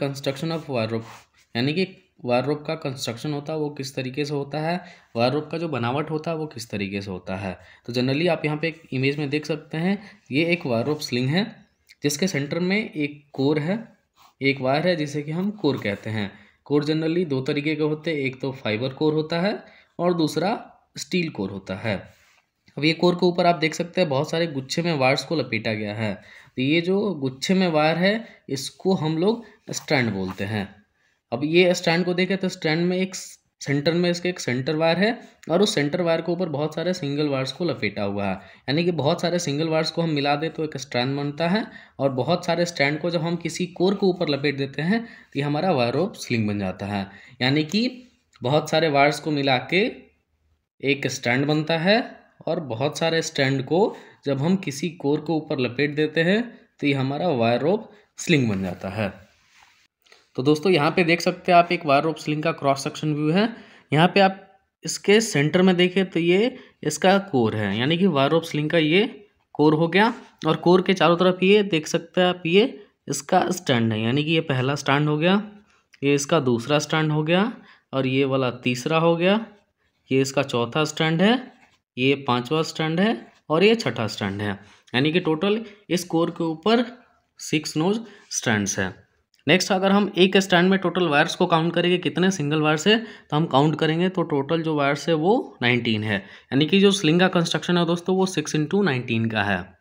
construction of war रोप यानी कि wire rope का कंस्ट्रक्शन होता है वो किस तरीके से होता है वार रोप का जो बनावट होता है वो किस तरीके से होता है तो जनरली आप यहाँ पे एक इमेज में देख सकते हैं ये एक वार रोप स्लिंग है जिसके सेंटर में एक कोर है एक वायर है जिसे कि हम कोर कहते हैं कोर जनरली दो तरीके के होते हैं एक तो फाइबर कोर होता है और दूसरा स्टील कोर होता है अब ये कोर के ऊपर आप देख सकते हैं बहुत सारे गुच्छे में वायर्स को लपेटा गया है तो ये जो गुच्छे में वायर है इसको हम लोग स्टैंड बोलते हैं अब ये स्टैंड को देखें तो स्टैंड में एक सेंटर में इसके एक सेंटर वायर है और उस सेंटर वायर के ऊपर बहुत सारे सिंगल वायर्स को लपेटा हुआ है यानी कि बहुत सारे सिंगल वायर्स को हम मिला दें तो एक स्टैंड बनता है और बहुत सारे स्टैंड को जब हम किसी कोर के ऊपर लपेट देते हैं तो ये हमारा वायर ऑफ स्लिंग बन जाता है यानी कि बहुत सारे वायर्स को मिला के एक स्टैंड बनता है और बहुत सारे स्टैंड को जब हम किसी कोर के ऊपर लपेट देते हैं तो ये हमारा वायर रोप स्लिंग बन जाता है तो दोस्तों यहाँ पे देख सकते हैं आप एक वायर रोप स्लिंग का क्रॉस सेक्शन व्यू है यहाँ पे आप इसके सेंटर में देखें तो ये इसका कोर है यानी कि वायर रोप स्लिंग का ये कोर हो गया और कोर के चारों तरफ ये देख सकते हैं आप ये इसका स्टैंड है यानी कि ये पहला स्टैंड हो गया ये इसका दूसरा स्टैंड हो गया और ये वाला तीसरा हो गया ये इसका चौथा स्टैंड है ये पांचवा स्टैंड है और ये छठा स्टैंड है यानी कि टोटल इस कोर के ऊपर सिक्स नोज स्टैंड्स है नेक्स्ट अगर हम एक स्टैंड में टोटल वायर्स को काउंट करेंगे कितने सिंगल वायर्स है तो हम काउंट करेंगे तो टोटल जो वायर्स है वो नाइनटीन है यानी कि जो स्लिंग का कंस्ट्रक्शन है दोस्तों वो सिक्स इंटू नाइनटीन का है